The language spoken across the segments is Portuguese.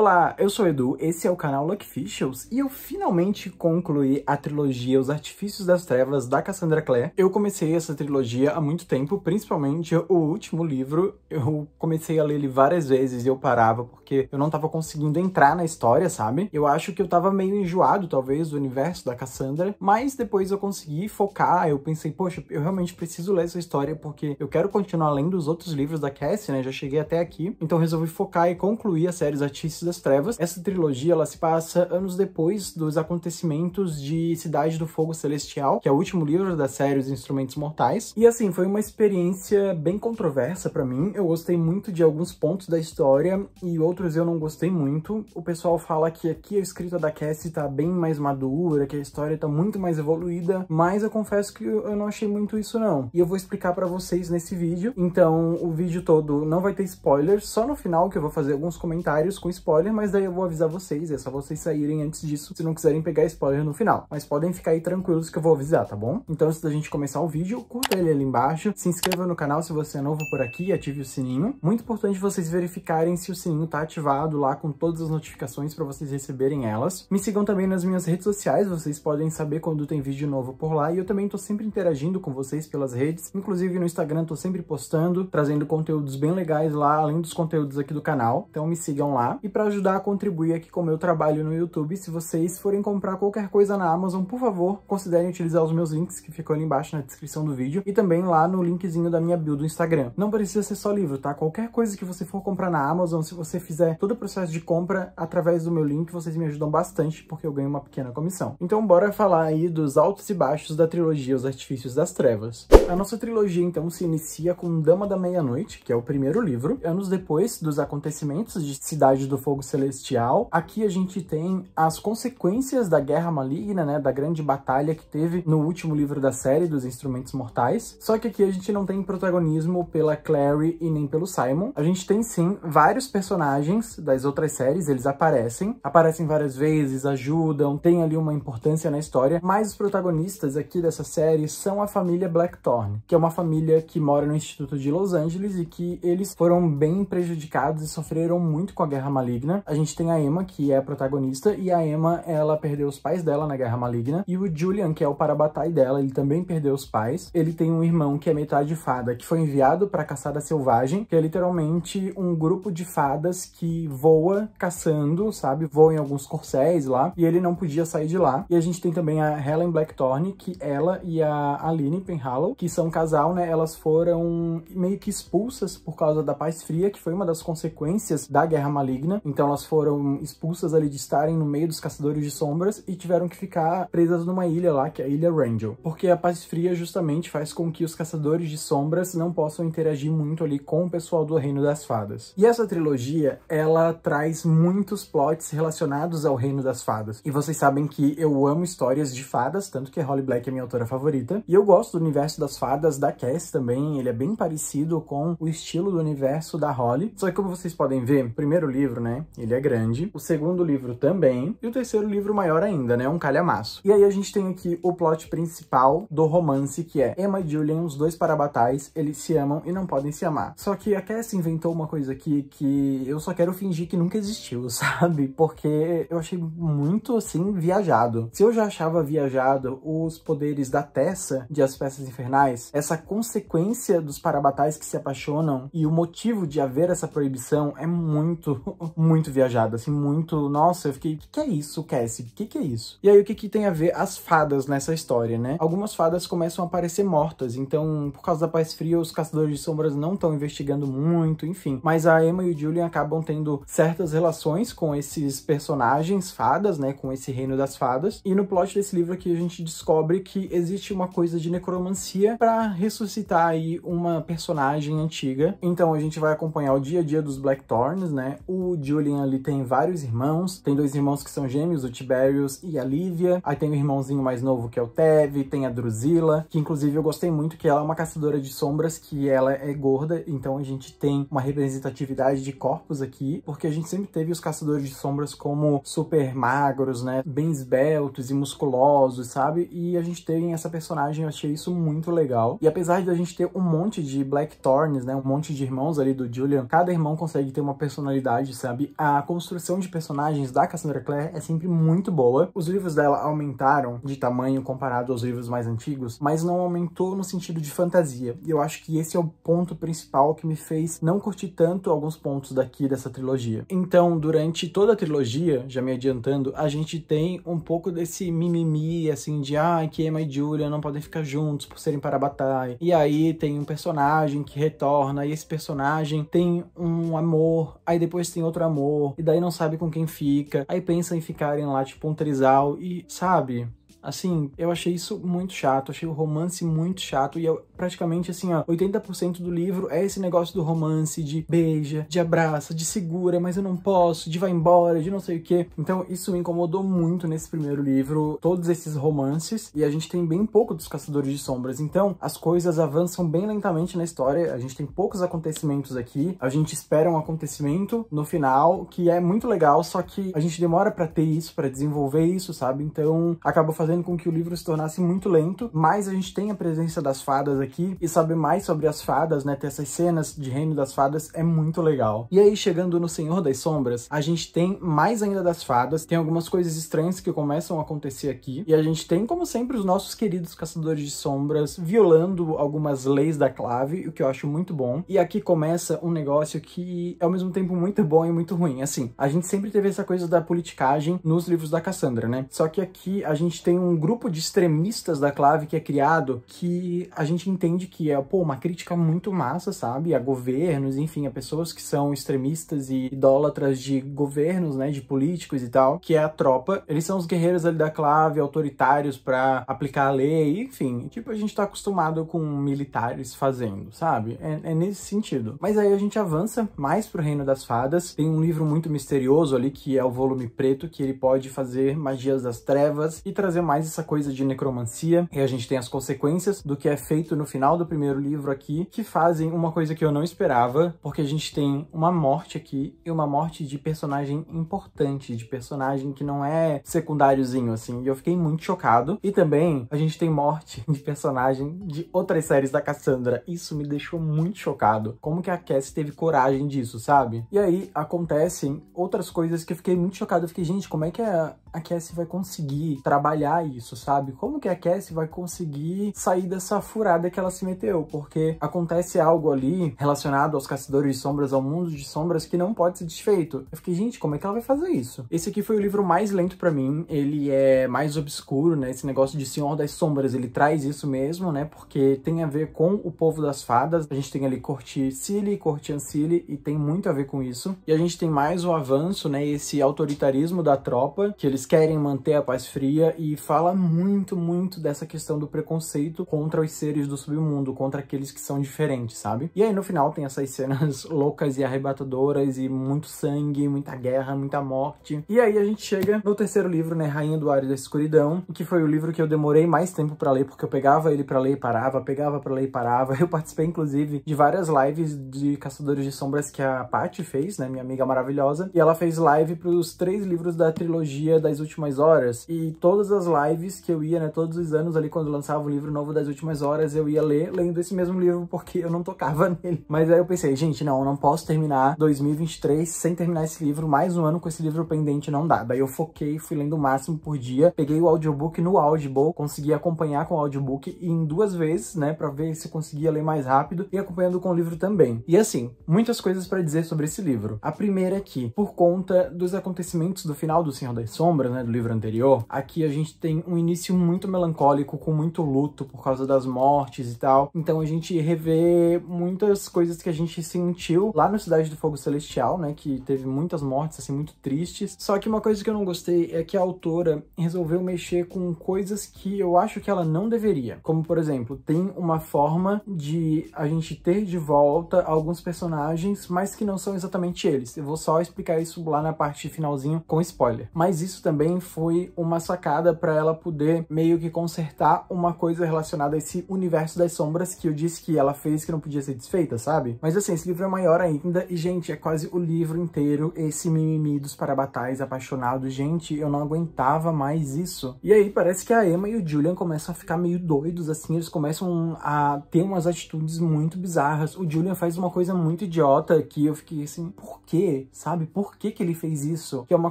Olá, eu sou o Edu, esse é o canal Luck Fishels, e eu finalmente concluí a trilogia Os Artifícios das Trevas da Cassandra Clare. Eu comecei essa trilogia há muito tempo, principalmente o último livro. Eu comecei a ler ele várias vezes e eu parava porque eu não estava conseguindo entrar na história, sabe? Eu acho que eu estava meio enjoado, talvez, do universo da Cassandra, mas depois eu consegui focar, eu pensei, poxa, eu realmente preciso ler essa história porque eu quero continuar lendo os outros livros da Cassie, né? Já cheguei até aqui, então resolvi focar e concluir a série Os Artifícios das Trevas. Essa trilogia ela se passa anos depois dos acontecimentos de Cidade do Fogo Celestial, que é o último livro da série Os Instrumentos Mortais. E assim, foi uma experiência bem controversa para mim. Eu gostei muito de alguns pontos da história e outros eu não gostei muito. O pessoal fala que aqui a escrita da Cassie tá bem mais madura, que a história tá muito mais evoluída, mas eu confesso que eu não achei muito isso não. E eu vou explicar para vocês nesse vídeo. Então, o vídeo todo não vai ter spoilers, só no final que eu vou fazer alguns comentários com spoilers spoiler, mas daí eu vou avisar vocês, é só vocês saírem antes disso se não quiserem pegar spoiler no final. Mas podem ficar aí tranquilos que eu vou avisar, tá bom? Então antes da gente começar o vídeo, curta ele ali embaixo, se inscreva no canal se você é novo por aqui, ative o sininho. Muito importante vocês verificarem se o sininho tá ativado lá com todas as notificações para vocês receberem elas. Me sigam também nas minhas redes sociais, vocês podem saber quando tem vídeo novo por lá e eu também tô sempre interagindo com vocês pelas redes, inclusive no Instagram tô sempre postando, trazendo conteúdos bem legais lá, além dos conteúdos aqui do canal. Então me sigam lá. E para ajudar a contribuir aqui com o meu trabalho no YouTube. Se vocês forem comprar qualquer coisa na Amazon, por favor, considerem utilizar os meus links que ficam ali embaixo na descrição do vídeo e também lá no linkzinho da minha bio do Instagram. Não precisa ser só livro, tá? Qualquer coisa que você for comprar na Amazon, se você fizer todo o processo de compra através do meu link, vocês me ajudam bastante porque eu ganho uma pequena comissão. Então bora falar aí dos altos e baixos da trilogia Os Artifícios das Trevas. A nossa trilogia então se inicia com Dama da Meia-Noite, que é o primeiro livro. Anos depois dos acontecimentos de Cidade do Fogo fogo celestial. Aqui a gente tem as consequências da guerra maligna, né, da grande batalha que teve no último livro da série dos Instrumentos Mortais. Só que aqui a gente não tem protagonismo pela Clary e nem pelo Simon. A gente tem sim vários personagens das outras séries, eles aparecem, aparecem várias vezes, ajudam, tem ali uma importância na história, mas os protagonistas aqui dessa série são a família Blackthorne, que é uma família que mora no Instituto de Los Angeles e que eles foram bem prejudicados e sofreram muito com a Guerra Maligna Maligna. A gente tem a Emma, que é a protagonista, e a Emma, ela perdeu os pais dela na Guerra Maligna, e o Julian, que é o parabatai dela, ele também perdeu os pais. Ele tem um irmão que é metade fada, que foi enviado para Caçada Selvagem, que é literalmente um grupo de fadas que voa caçando, sabe? Voa em alguns corcéis lá, e ele não podia sair de lá. E a gente tem também a Helen Blackthorne, que ela e a Aline Penhallow, que são um casal, né? Elas foram meio que expulsas por causa da Paz Fria, que foi uma das consequências da Guerra Maligna. Então elas foram expulsas ali de estarem no meio dos caçadores de sombras e tiveram que ficar presas numa ilha lá, que é a Ilha Rangel. Porque a paz fria justamente faz com que os caçadores de sombras não possam interagir muito ali com o pessoal do Reino das Fadas. E essa trilogia, ela traz muitos plots relacionados ao Reino das Fadas. E vocês sabem que eu amo histórias de fadas, tanto que Holly Black é minha autora favorita. E eu gosto do universo das fadas da Cass também, ele é bem parecido com o estilo do universo da Holly. Só que como vocês podem ver, o primeiro livro, né, ele é grande. O segundo livro também. E o terceiro livro maior ainda, né? Um calhamaço. E aí a gente tem aqui o plot principal do romance, que é Emma e Julian, os dois parabatais, eles se amam e não podem se amar. Só que a Cassie inventou uma coisa aqui que eu só quero fingir que nunca existiu, sabe? Porque eu achei muito, assim, viajado. Se eu já achava viajado os poderes da Tessa de As Peças Infernais, essa consequência dos parabatais que se apaixonam e o motivo de haver essa proibição é muito, muito muito viajado assim, muito... Nossa, eu fiquei, o que, que, é isso, Cassie? O que, que é isso? E aí, o que, que tem a ver as fadas nessa história, né? Algumas fadas começam a aparecer mortas, então, por causa da paz fria, os caçadores de sombras não estão investigando muito, enfim. Mas a Emma e o Julian acabam tendo certas relações com esses personagens fadas, né, com esse reino das fadas. E no plot desse livro aqui, a gente descobre que existe uma coisa de necromancia para ressuscitar aí uma personagem antiga. Então, a gente vai acompanhar o dia a dia dos Blackthorns, né, o Julian Julian ali tem vários irmãos. Tem dois irmãos que são gêmeos, o Tiberius e a Lívia. Aí tem o irmãozinho mais novo que é o Teve, tem a Drusila, que inclusive eu gostei muito que ela é uma caçadora de sombras, que ela é gorda, então a gente tem uma representatividade de corpos aqui, porque a gente sempre teve os caçadores de sombras como super magros, né, bem esbeltos e musculosos, sabe? E a gente tem essa personagem, eu achei isso muito legal. E apesar de a gente ter um monte de Blackthorns, né, um monte de irmãos ali do Julian, cada irmão consegue ter uma personalidade, sabe? a construção de personagens da Cassandra Clare é sempre muito boa. Os livros dela aumentaram de tamanho comparado aos livros mais antigos, mas não aumentou no sentido de fantasia. E eu acho que esse é o ponto principal que me fez não curtir tanto alguns pontos daqui dessa trilogia. Então, durante toda a trilogia, já me adiantando, a gente tem um pouco desse mimimi, assim, de ah, que Emma e Julia não podem ficar juntos por serem para a batalha. E aí tem um personagem que retorna, e esse personagem tem um amor, aí depois tem outro amor amor, e daí não sabe com quem fica, aí pensa em ficarem lá, tipo, um trisal e, sabe? Assim, eu achei isso muito chato, achei o romance muito chato e eu praticamente assim, ó, 80% do livro é esse negócio do romance de beija, de abraça, de segura, mas eu não posso, de vai embora, de não sei o quê. Então, isso me incomodou muito nesse primeiro livro, todos esses romances, e a gente tem bem pouco dos Caçadores de Sombras. Então, as coisas avançam bem lentamente na história, a gente tem poucos acontecimentos aqui, a gente espera um acontecimento no final que é muito legal, só que a gente demora para ter isso, para desenvolver isso, sabe? Então, acaba fazendo fazendo com que o livro se tornasse muito lento, mas a gente tem a presença das fadas aqui e saber mais sobre as fadas, né, ter essas cenas de Reino das Fadas é muito legal. E aí, chegando no Senhor das Sombras, a gente tem mais ainda das fadas, tem algumas coisas estranhas que começam a acontecer aqui, e a gente tem, como sempre, os nossos queridos Caçadores de Sombras violando algumas leis da clave, o que eu acho muito bom. E aqui começa um negócio que é ao mesmo tempo muito bom e muito ruim. Assim, a gente sempre teve essa coisa da politicagem nos livros da Cassandra, né? Só que aqui a gente tem um grupo de extremistas da clave que é criado que a gente entende que é, pô, uma crítica muito massa, sabe? A governos, enfim, a pessoas que são extremistas e idólatras de governos, né, de políticos e tal, que é a tropa. Eles são os guerreiros ali da clave, autoritários para aplicar a lei, enfim. Tipo, a gente tá acostumado com militares fazendo, sabe? É, é nesse sentido. Mas aí a gente avança mais pro Reino das Fadas. Tem um livro muito misterioso ali, que é o volume preto, que ele pode fazer magias das trevas e trazer uma mais essa coisa de necromancia e a gente tem as consequências do que é feito no final do primeiro livro aqui, que fazem uma coisa que eu não esperava, porque a gente tem uma morte aqui e uma morte de personagem importante, de personagem que não é secundáriozinho, assim, e eu fiquei muito chocado. E também a gente tem morte de personagem de outras séries da Cassandra. Isso me deixou muito chocado. Como que a Cassie teve coragem disso, sabe? E aí acontecem outras coisas que eu fiquei muito chocado. Eu fiquei, gente, como é que a, Cass Cassie vai conseguir trabalhar isso, sabe? Como que a Cassie vai conseguir sair dessa furada que ela se meteu? Porque acontece algo ali relacionado aos Caçadores de Sombras, ao mundo de sombras, que não pode ser desfeito. Eu fiquei, gente, como é que ela vai fazer isso? Esse aqui foi o livro mais lento para mim, ele é mais obscuro, né? Esse negócio de Senhor das Sombras, ele traz isso mesmo, né? Porque tem a ver com o povo das fadas. A gente tem ali Corticile, Ancili, e tem muito a ver com isso. E a gente tem mais o avanço, né? Esse autoritarismo da tropa, que eles querem manter a paz fria e fala muito, muito dessa questão do preconceito contra os seres do submundo, contra aqueles que são diferentes, sabe? E aí no final tem essas cenas loucas e arrebatadoras e muito sangue, muita guerra, muita morte. E aí a gente chega no terceiro livro, né, Rainha do Ar e da Escuridão, que foi o livro que eu demorei mais tempo para ler, porque eu pegava ele para ler e parava, pegava para ler e parava. Eu participei, inclusive, de várias lives de Caçadores de Sombras que a Paty fez, né, minha amiga maravilhosa, e ela fez live pros três livros da trilogia das últimas horas, e todas as lives lives que eu ia, né, todos os anos ali quando lançava o livro novo das últimas horas, eu ia ler lendo esse mesmo livro porque eu não tocava nele. Mas aí eu pensei, gente, não, eu não posso terminar 2023 sem terminar esse livro, mais um ano com esse livro pendente não dá. Daí eu foquei, fui lendo o máximo por dia, peguei o audiobook no Audible, consegui acompanhar com o audiobook em duas vezes, né, para ver se conseguia ler mais rápido e acompanhando com o livro também. E assim, muitas coisas para dizer sobre esse livro. A primeira é que, por conta dos acontecimentos do final do Senhor das Sombras, né, do livro anterior, aqui a gente tem tem um início muito melancólico, com muito luto por causa das mortes e tal. Então a gente revê muitas coisas que a gente sentiu lá no Cidade do Fogo Celestial, né? Que teve muitas mortes, assim, muito tristes. Só que uma coisa que eu não gostei é que a autora resolveu mexer com coisas que eu acho que ela não deveria. Como, por exemplo, tem uma forma de a gente ter de volta alguns personagens, mas que não são exatamente eles. Eu vou só explicar isso lá na parte finalzinho com spoiler. Mas isso também foi uma sacada para ela poder meio que consertar uma coisa relacionada a esse universo das sombras que eu disse que ela fez que não podia ser desfeita, sabe? Mas assim, esse livro é maior ainda e, gente, é quase o livro inteiro esse mimimi dos parabatais apaixonados. Gente, eu não aguentava mais isso. E aí parece que a Emma e o Julian começam a ficar meio doidos, assim, eles começam a ter umas atitudes muito bizarras. O Julian faz uma coisa muito idiota que eu fiquei assim, por quê? Sabe? Por que que ele fez isso? Que é uma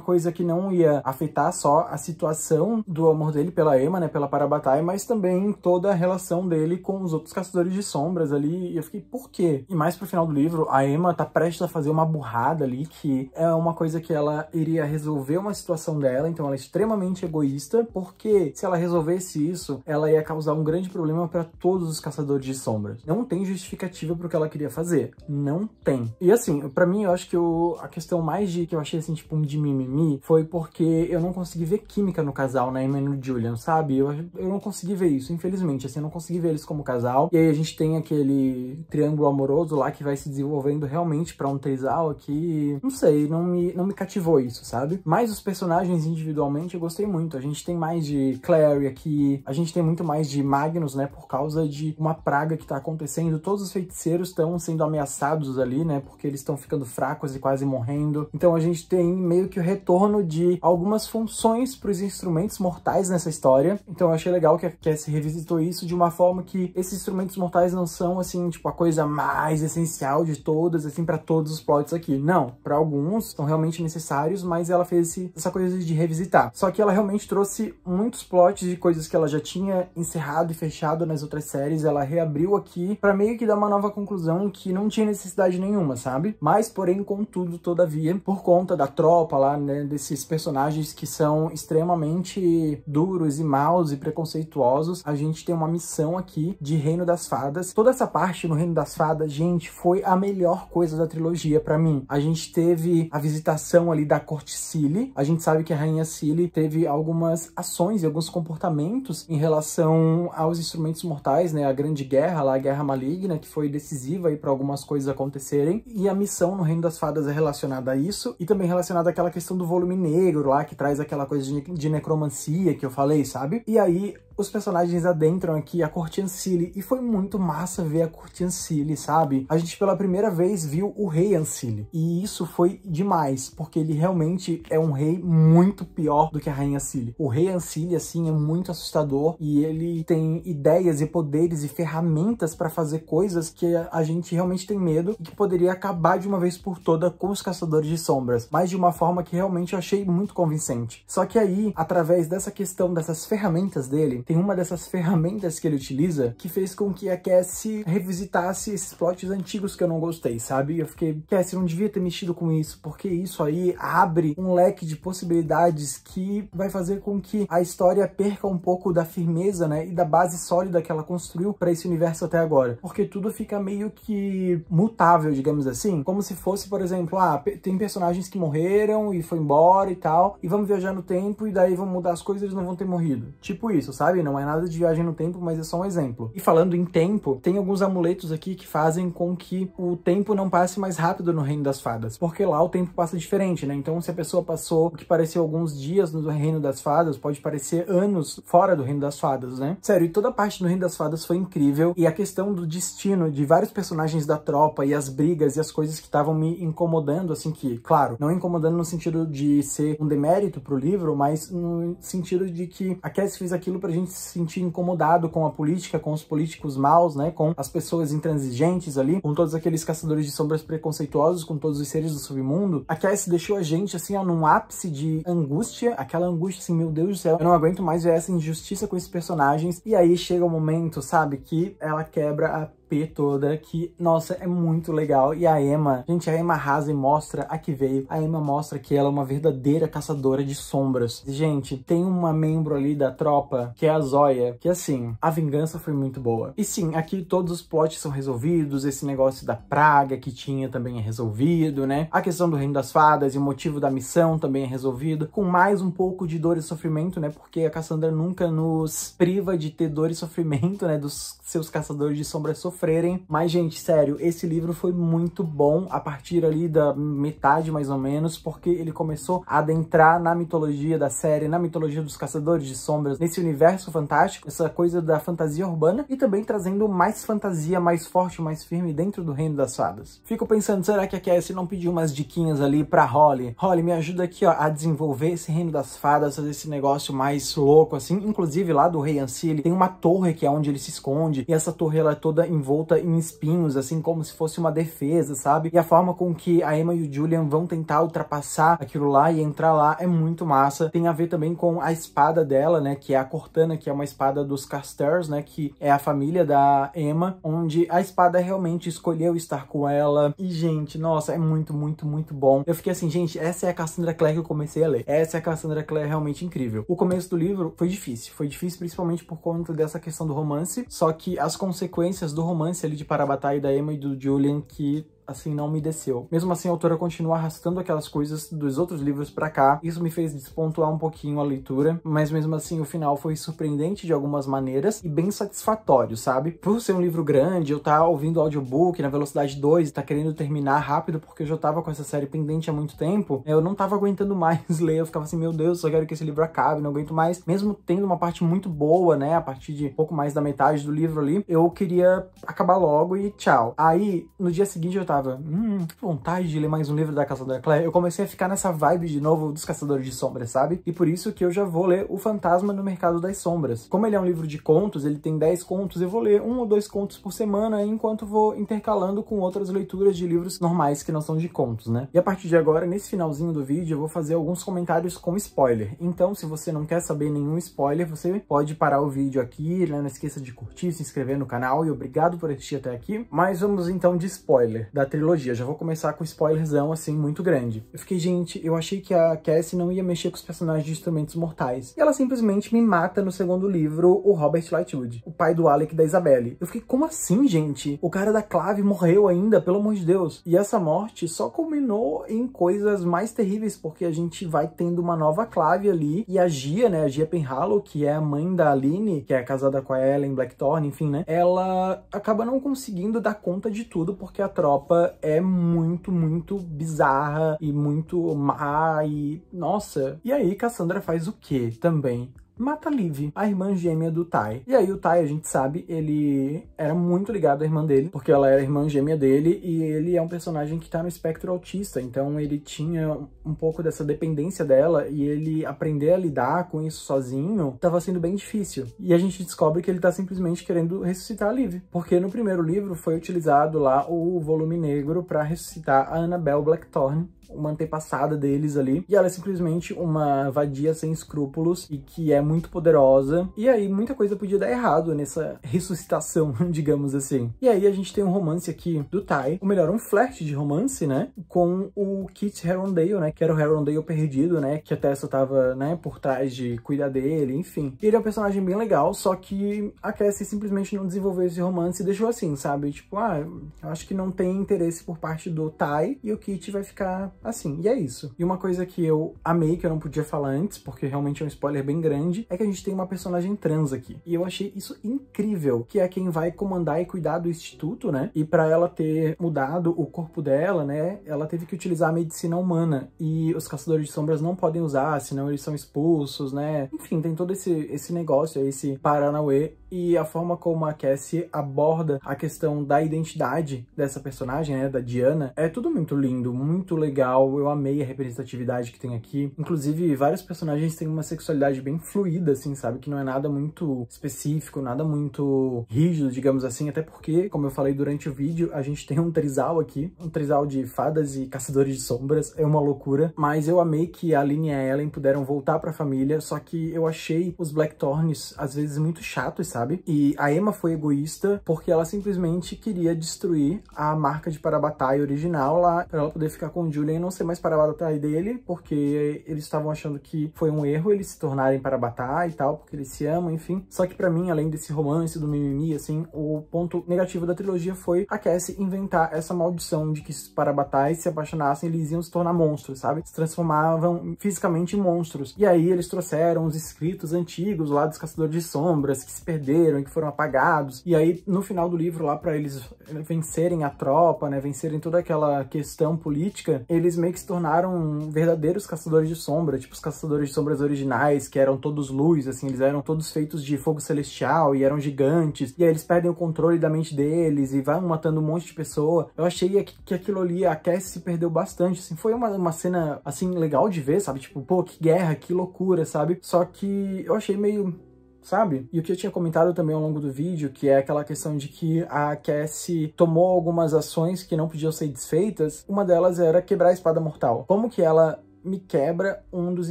coisa que não ia afetar só a situação do o amor dele pela Emma, né, pela Parabatai, mas também toda a relação dele com os outros caçadores de sombras ali. E eu fiquei, por quê? E mais pro final do livro, a Emma tá prestes a fazer uma burrada ali, que é uma coisa que ela iria resolver uma situação dela, então ela é extremamente egoísta, porque se ela resolvesse isso, ela ia causar um grande problema para todos os caçadores de sombras. Não tem justificativa pro que ela queria fazer. Não tem. E assim, para mim, eu acho que o a questão mais de que eu achei assim, tipo, um de mimimi, foi porque eu não consegui ver química no casal, né, Emma no e Julian, sabe? Eu, eu não consegui ver isso, infelizmente. Assim, eu não consegui ver eles como casal. E aí a gente tem aquele triângulo amoroso lá que vai se desenvolvendo realmente para um trisal aqui. Não sei, não me, não me cativou isso, sabe? Mas os personagens individualmente eu gostei muito. A gente tem mais de Clary aqui, a gente tem muito mais de Magnus, né? Por causa de uma praga que tá acontecendo. Todos os feiticeiros estão sendo ameaçados ali, né? Porque eles estão ficando fracos e quase morrendo. Então a gente tem meio que o retorno de algumas funções para os instrumentos mortais mortais nessa história. Então eu achei legal que a Cassie revisitou isso de uma forma que esses instrumentos mortais não são, assim, tipo, a coisa mais essencial de todas, assim, para todos os plots aqui. Não, para alguns são realmente necessários, mas ela fez esse, essa coisa de revisitar. Só que ela realmente trouxe muitos plots de coisas que ela já tinha encerrado e fechado nas outras séries, ela reabriu aqui para meio que dar uma nova conclusão que não tinha necessidade nenhuma, sabe? Mas, porém, contudo, todavia, por conta da tropa lá, né, desses personagens que são extremamente duros e maus e preconceituosos, a gente tem uma missão aqui de Reino das Fadas. Toda essa parte no Reino das Fadas, gente, foi a melhor coisa da trilogia para mim. A gente teve a visitação ali da Corte Cili. A gente sabe que a Rainha Cili teve algumas ações e alguns comportamentos em relação aos instrumentos mortais, né? A Grande Guerra, lá, a Guerra Maligna, que foi decisiva aí para algumas coisas acontecerem. E a missão no Reino das Fadas é relacionada a isso e também relacionada àquela questão do volume negro lá, que traz aquela coisa de, ne de necromancia que eu falei, sabe? E aí os personagens adentram aqui a Cortian Cilli, e foi muito massa ver a Cortian Cilli, sabe? A gente pela primeira vez viu o rei Ancilli, e isso foi demais, porque ele realmente é um rei muito pior do que a rainha Cilli. O rei Ancilli, assim, é muito assustador, e ele tem ideias e poderes e ferramentas para fazer coisas que a gente realmente tem medo, e que poderia acabar de uma vez por toda com os Caçadores de Sombras, mas de uma forma que realmente eu achei muito convincente. Só que aí, através dessa questão dessas ferramentas dele, tem uma dessas ferramentas que ele utiliza que fez com que a Cassie revisitasse esses plots antigos que eu não gostei, sabe? Eu fiquei, Cassie, não devia ter mexido com isso, porque isso aí abre um leque de possibilidades que vai fazer com que a história perca um pouco da firmeza, né, e da base sólida que ela construiu para esse universo até agora. Porque tudo fica meio que mutável, digamos assim, como se fosse, por exemplo, ah, tem personagens que morreram e foi embora e tal, e vamos viajar no tempo e daí vão mudar as coisas e eles não vão ter morrido. Tipo isso, sabe? sabe? Não é nada de viagem no tempo, mas é só um exemplo. E falando em tempo, tem alguns amuletos aqui que fazem com que o tempo não passe mais rápido no Reino das Fadas, porque lá o tempo passa diferente, né? Então, se a pessoa passou o que pareceu alguns dias no Reino das Fadas, pode parecer anos fora do Reino das Fadas, né? Sério, e toda a parte do Reino das Fadas foi incrível, e a questão do destino de vários personagens da tropa e as brigas e as coisas que estavam me incomodando, assim, que, claro, não incomodando no sentido de ser um demérito pro livro, mas no sentido de que a Cass fez aquilo pra gente gente se sentir incomodado com a política, com os políticos maus, né, com as pessoas intransigentes ali, com todos aqueles caçadores de sombras preconceituosos, com todos os seres do submundo, a Cass deixou a gente, assim, ó, num ápice de angústia, aquela angústia assim, meu Deus do céu, eu não aguento mais ver essa injustiça com esses personagens, e aí chega o um momento, sabe, que ela quebra a EP toda, que, nossa, é muito legal. E a Emma, gente, a Emma arrasa e mostra a que veio. A Emma mostra que ela é uma verdadeira caçadora de sombras. Gente, tem uma membro ali da tropa, que é a Zoya, que assim, a vingança foi muito boa. E sim, aqui todos os plots são resolvidos, esse negócio da praga que tinha também é resolvido, né? A questão do reino das fadas e o motivo da missão também é resolvido, com mais um pouco de dor e sofrimento, né? Porque a Cassandra nunca nos priva de ter dor e sofrimento, né? Dos seus caçadores de sombras sofrendo sofrerem. Mas, gente, sério, esse livro foi muito bom a partir ali da metade, mais ou menos, porque ele começou a adentrar na mitologia da série, na mitologia dos Caçadores de Sombras, nesse universo fantástico, essa coisa da fantasia urbana e também trazendo mais fantasia, mais forte, mais firme dentro do Reino das Fadas. Fico pensando, será que a Cassie não pediu umas diquinhas ali pra Holly? Holly, me ajuda aqui, ó, a desenvolver esse Reino das Fadas, fazer esse negócio mais louco, assim. Inclusive, lá do Rei ele tem uma torre que é onde ele se esconde, e essa torre, ela é toda envolvida envolta em espinhos, assim como se fosse uma defesa, sabe? E a forma com que a Emma e o Julian vão tentar ultrapassar aquilo lá e entrar lá é muito massa. Tem a ver também com a espada dela, né? Que é a Cortana, que é uma espada dos Castells, né? Que é a família da Emma, onde a espada realmente escolheu estar com ela. E, gente, nossa, é muito, muito, muito bom. Eu fiquei assim, gente, essa é a Cassandra Clare que eu comecei a ler. Essa é a Cassandra Clare realmente incrível. O começo do livro foi difícil. Foi difícil principalmente por conta dessa questão do romance, só que as consequências do romance romance ali de Parabatai da Emma e do Julian que assim não me desceu. Mesmo assim, a autora continua arrastando aquelas coisas dos outros livros para cá. Isso me fez despontuar um pouquinho a leitura, mas mesmo assim o final foi surpreendente de algumas maneiras e bem satisfatório, sabe? Por ser um livro grande, eu tá ouvindo audiobook na velocidade 2, tá querendo terminar rápido porque eu já tava com essa série pendente há muito tempo, né, eu não tava aguentando mais ler, eu ficava assim, meu Deus, só quero que esse livro acabe, não aguento mais. Mesmo tendo uma parte muito boa, né, a partir de pouco mais da metade do livro ali, eu queria acabar logo e tchau. Aí, no dia seguinte eu tava hum, que vontade de ler mais um livro da Caçadora Clare, eu comecei a ficar nessa vibe de novo dos Caçadores de Sombras, sabe? E por isso que eu já vou ler O Fantasma no Mercado das Sombras. Como ele é um livro de contos, ele tem 10 contos, eu vou ler um ou dois contos por semana, enquanto vou intercalando com outras leituras de livros normais que não são de contos, né? E a partir de agora, nesse finalzinho do vídeo, eu vou fazer alguns comentários com spoiler. Então, se você não quer saber nenhum spoiler, você pode parar o vídeo aqui, né? não esqueça de curtir, se inscrever no canal e obrigado por assistir até aqui. Mas vamos então de spoiler da trilogia. Já vou começar com spoilerzão, assim, muito grande. Eu fiquei, gente, eu achei que a Cassie não ia mexer com os personagens de Instrumentos Mortais. E ela simplesmente me mata no segundo livro o Robert Lightwood, o pai do Alec e da Isabelle. Eu fiquei, como assim, gente? O cara da clave morreu ainda, pelo amor de Deus. E essa morte só culminou em coisas mais terríveis, porque a gente vai tendo uma nova clave ali. E a Gia, né, a Gia Penhallow, que é a mãe da Aline, que é casada com a Ellen Blackthorne, enfim, né? Ela acaba não conseguindo dar conta de tudo, porque a tropa é muito, muito bizarra e muito má e... Nossa! E aí Cassandra faz o quê também? mata Liv, a irmã gêmea do Tai. E aí o Tai, a gente sabe, ele era muito ligado à irmã dele, porque ela era irmã gêmea dele, e ele é um personagem que tá no espectro autista, então ele tinha um pouco dessa dependência dela, e ele aprender a lidar com isso sozinho tava sendo bem difícil. E a gente descobre que ele tá simplesmente querendo ressuscitar a Liv, porque no primeiro livro foi utilizado lá o volume negro para ressuscitar a Annabelle Blackthorne, uma antepassada deles ali, e ela é simplesmente uma vadia sem escrúpulos e que é muito poderosa. E aí muita coisa podia dar errado nessa ressuscitação, digamos assim. E aí a gente tem um romance aqui do Tai, ou melhor, um flerte de romance, né, com o Kit Herondale, né, que era o Herondale perdido, né, que a Tessa tava, né, por trás de cuidar dele, enfim. E ele é um personagem bem legal, só que a Cassie simplesmente não desenvolveu esse romance e deixou assim, sabe? Tipo, ah, eu acho que não tem interesse por parte do Tai e o Kit vai ficar Assim, e é isso. E uma coisa que eu amei, que eu não podia falar antes, porque realmente é um spoiler bem grande, é que a gente tem uma personagem trans aqui. E eu achei isso incrível, que é quem vai comandar e cuidar do instituto, né? E para ela ter mudado o corpo dela, né? Ela teve que utilizar a medicina humana. E os caçadores de sombras não podem usar, senão eles são expulsos, né? Enfim, tem todo esse, esse negócio, esse paranauê e a forma como a Cassie aborda a questão da identidade dessa personagem, né, da Diana, é tudo muito lindo, muito legal. Eu amei a representatividade que tem aqui. Inclusive, vários personagens têm uma sexualidade bem fluida, assim, sabe? Que não é nada muito específico, nada muito rígido, digamos assim. Até porque, como eu falei durante o vídeo, a gente tem um trisal aqui, um trisal de fadas e caçadores de sombras. É uma loucura. Mas eu amei que a Aline e a Ellen puderam voltar pra família, só que eu achei os Blackthorns, às vezes, muito chatos, sabe? sabe? E a Emma foi egoísta porque ela simplesmente queria destruir a marca de Parabatai original lá para ela poder ficar com o Julian e não ser mais Parabatai dele, porque eles estavam achando que foi um erro eles se tornarem Parabatai e tal, porque eles se amam, enfim. Só que para mim, além desse romance do mimimi, assim, o ponto negativo da trilogia foi a Cassie inventar essa maldição de que os Parabatais se apaixonassem, eles iam se tornar monstros, sabe? Se transformavam fisicamente em monstros. E aí eles trouxeram os escritos antigos lá dos Caçadores de Sombras, que se perderam perderam e que foram apagados. E aí, no final do livro, lá para eles vencerem a tropa, né, vencerem toda aquela questão política, eles meio que se tornaram verdadeiros caçadores de sombra, tipo os caçadores de sombras originais, que eram todos luz, assim, eles eram todos feitos de fogo celestial e eram gigantes. E aí eles perdem o controle da mente deles e vão matando um monte de pessoa. Eu achei que aquilo ali, a Cassie se perdeu bastante, assim, foi uma, uma cena, assim, legal de ver, sabe? Tipo, pô, que guerra, que loucura, sabe? Só que eu achei meio sabe? E o que eu tinha comentado também ao longo do vídeo, que é aquela questão de que a Cassie tomou algumas ações que não podiam ser desfeitas, uma delas era quebrar a espada mortal. Como que ela me quebra um dos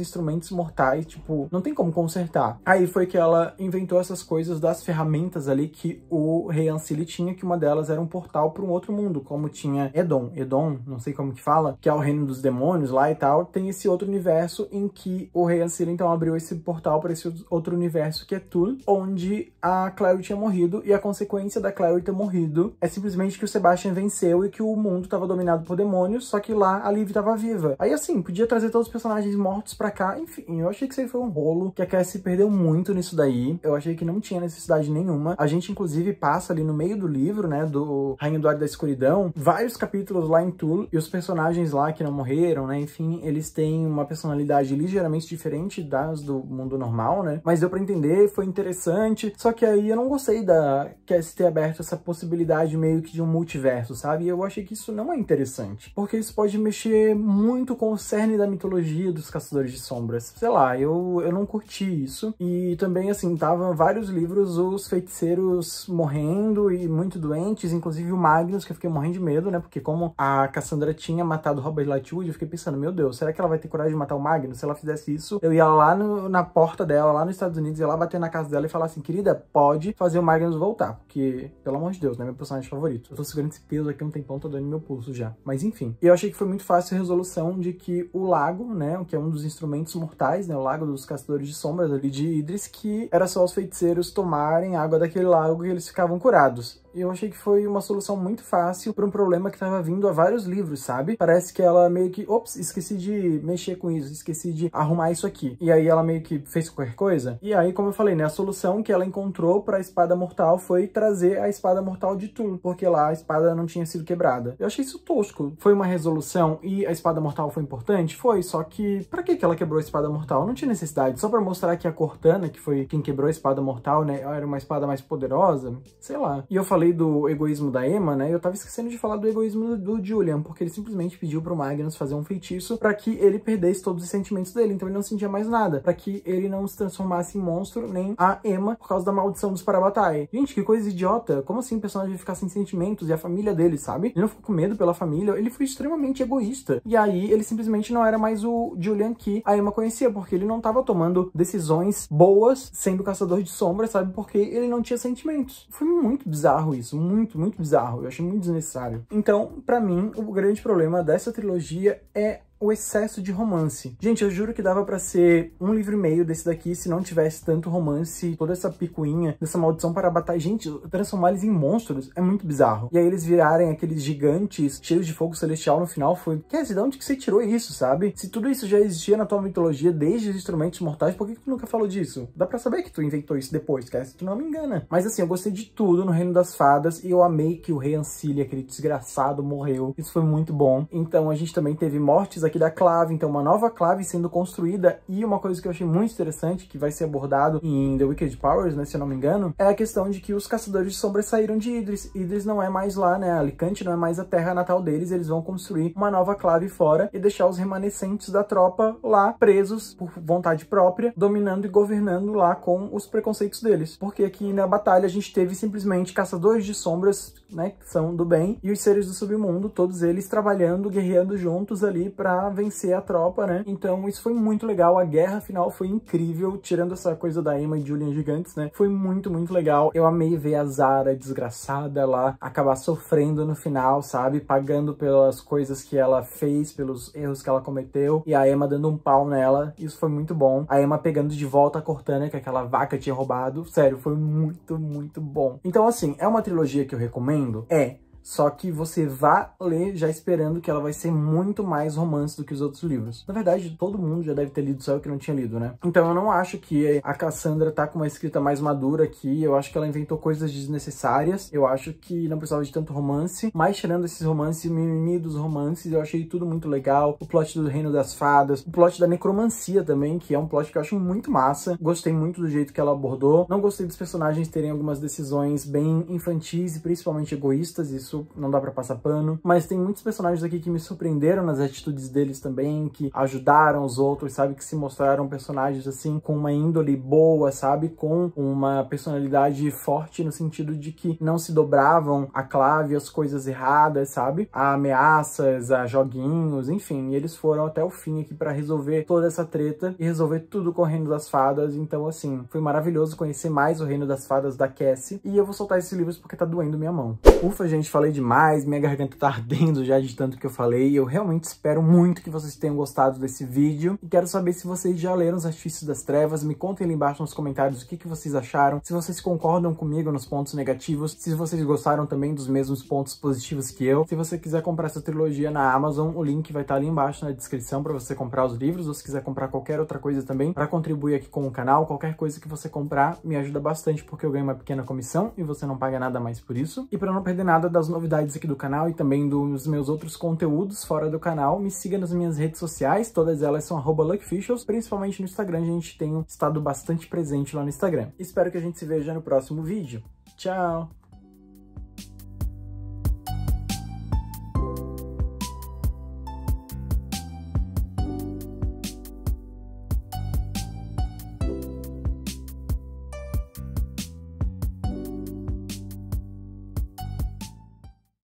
instrumentos mortais, tipo, não tem como consertar. Aí foi que ela inventou essas coisas das ferramentas ali que o rei Ancili tinha, que uma delas era um portal para um outro mundo, como tinha Edom, Edom, não sei como que fala, que é o reino dos demônios lá e tal, tem esse outro universo em que o rei Ancili então abriu esse portal para esse outro universo que é Tul, onde a Clary tinha morrido e a consequência da Clary ter morrido é simplesmente que o Sebastian venceu e que o mundo estava dominado por demônios, só que lá a Liv estava viva. Aí assim, podia trazer trazer todos os personagens mortos pra cá. Enfim, eu achei que isso aí foi um rolo, que a Cassie perdeu muito nisso daí. Eu achei que não tinha necessidade nenhuma. A gente, inclusive, passa ali no meio do livro, né, do Rainha do Ar da Escuridão, vários capítulos lá em Tulo, e os personagens lá que não morreram, né, enfim, eles têm uma personalidade ligeiramente diferente das do mundo normal, né, mas deu pra entender, foi interessante, só que aí eu não gostei da Cassie ter aberto essa possibilidade meio que de um multiverso, sabe? E eu achei que isso não é interessante, porque isso pode mexer muito com o cerne da mitologia dos Caçadores de Sombras. Sei lá, eu, eu não curti isso. E também, assim, tava vários livros os feiticeiros morrendo e muito doentes, inclusive o Magnus, que eu fiquei morrendo de medo, né? Porque como a Cassandra tinha matado Robert Lightwood, eu fiquei pensando, meu Deus, será que ela vai ter coragem de matar o Magnus? Se ela fizesse isso, eu ia lá no, na porta dela, lá nos Estados Unidos, ia lá bater na casa dela e falar assim, querida, pode fazer o Magnus voltar, porque, pelo amor de Deus, né? Meu personagem favorito. Eu tô segurando esse peso aqui um tempão, tô dando meu pulso já. Mas enfim, eu achei que foi muito fácil a resolução de que o Lá lago, né, que é um dos instrumentos mortais, né, o lago dos caçadores de sombras ali de Idris, que era só os feiticeiros tomarem água daquele lago e eles ficavam curados eu achei que foi uma solução muito fácil para um problema que estava vindo a vários livros, sabe? Parece que ela meio que, ops, esqueci de mexer com isso, esqueci de arrumar isso aqui. E aí ela meio que fez qualquer coisa. E aí, como eu falei, né, a solução que ela encontrou para a espada mortal foi trazer a espada mortal de Toon, porque lá a espada não tinha sido quebrada. Eu achei isso tosco. Foi uma resolução e a espada mortal foi importante? Foi, só que para que que ela quebrou a espada mortal? Não tinha necessidade, só para mostrar que a Cortana, que foi quem quebrou a espada mortal, né, era uma espada mais poderosa, sei lá. E eu falei falei do egoísmo da Emma, né, eu tava esquecendo de falar do egoísmo do Julian, porque ele simplesmente pediu pro Magnus fazer um feitiço para que ele perdesse todos os sentimentos dele, então ele não sentia mais nada, para que ele não se transformasse em monstro, nem a Emma, por causa da maldição dos Parabatai. Gente, que coisa idiota! Como assim o personagem ficar sem sentimentos e a família dele, sabe? Ele não ficou com medo pela família, ele foi extremamente egoísta. E aí, ele simplesmente não era mais o Julian que a Emma conhecia, porque ele não tava tomando decisões boas sendo caçador de sombras, sabe? Porque ele não tinha sentimentos. Foi muito bizarro bizarro isso, muito, muito bizarro. Eu achei muito desnecessário. Então, para mim, o grande problema dessa trilogia é o excesso de romance. Gente, eu juro que dava para ser um livro e meio desse daqui se não tivesse tanto romance, toda essa picuinha, dessa maldição para batalha. Gente, transformar eles em monstros é muito bizarro. E aí eles virarem aqueles gigantes cheios de fogo celestial no final foi... Cassie, de onde que você tirou isso, sabe? Se tudo isso já existia na tua mitologia desde os instrumentos mortais, por que, que tu nunca falou disso? Dá pra saber que tu inventou isso depois, Cassie, tu não me engana. Mas assim, eu gostei de tudo no Reino das Fadas e eu amei que o rei Ancilha, aquele desgraçado, morreu. Isso foi muito bom. Então a gente também teve mortes aqui aqui da clave, então uma nova clave sendo construída e uma coisa que eu achei muito interessante, que vai ser abordado em The Wicked Powers, né, se eu não me engano, é a questão de que os caçadores de sombras saíram de Idris. Idris não é mais lá, né, Alicante não é mais a terra natal deles, eles vão construir uma nova clave fora e deixar os remanescentes da tropa lá presos por vontade própria, dominando e governando lá com os preconceitos deles. Porque aqui na batalha a gente teve simplesmente caçadores de sombras, né, que são do bem, e os seres do submundo, todos eles trabalhando, guerreando juntos ali para vencer a tropa, né? Então isso foi muito legal, a guerra final foi incrível, tirando essa coisa da Emma e Julian gigantes, né? Foi muito, muito legal. Eu amei ver a Zara desgraçada lá acabar sofrendo no final, sabe? Pagando pelas coisas que ela fez, pelos erros que ela cometeu, e a Emma dando um pau nela. Isso foi muito bom. A Emma pegando de volta a Cortana, que aquela vaca tinha roubado. Sério, foi muito, muito bom. Então, assim, é uma trilogia que eu recomendo? É. Só que você vá ler já esperando que ela vai ser muito mais romance do que os outros livros. Na verdade, todo mundo já deve ter lido, só eu que não tinha lido, né? Então eu não acho que a Cassandra tá com uma escrita mais madura aqui. Eu acho que ela inventou coisas desnecessárias. Eu acho que não precisava de tanto romance. Mas tirando esses romances, mimimi dos romances, eu achei tudo muito legal. O plot do Reino das Fadas, o plot da Necromancia também, que é um plot que eu acho muito massa. Gostei muito do jeito que ela abordou. Não gostei dos personagens terem algumas decisões bem infantis e principalmente egoístas. Isso isso não dá para passar pano, mas tem muitos personagens aqui que me surpreenderam nas atitudes deles também, que ajudaram os outros, sabe, que se mostraram personagens assim com uma índole boa, sabe, com uma personalidade forte no sentido de que não se dobravam a clave as coisas erradas, sabe, a ameaças, a joguinhos, enfim, e eles foram até o fim aqui para resolver toda essa treta e resolver tudo com o Reino das Fadas, então assim, foi maravilhoso conhecer mais o Reino das Fadas da Cassie e eu vou soltar esses livros porque tá doendo minha mão. Ufa, gente, falei demais, minha garganta tá ardendo já de tanto que eu falei. Eu realmente espero muito que vocês tenham gostado desse vídeo. E quero saber se vocês já leram Os Artifícios das Trevas. Me contem ali embaixo nos comentários o que, que vocês acharam. Se vocês concordam comigo nos pontos negativos. Se vocês gostaram também dos mesmos pontos positivos que eu. Se você quiser comprar essa trilogia na Amazon, o link vai estar tá ali embaixo na descrição para você comprar os livros. Ou se quiser comprar qualquer outra coisa também para contribuir aqui com o canal. Qualquer coisa que você comprar me ajuda bastante porque eu ganho uma pequena comissão e você não paga nada mais por isso. E para não perder nada das novidades aqui do canal e também dos meus outros conteúdos fora do canal, me siga nas minhas redes sociais, todas elas são luckfishers, principalmente no Instagram, a gente tem estado bastante presente lá no Instagram. Espero que a gente se veja no próximo vídeo. Tchau!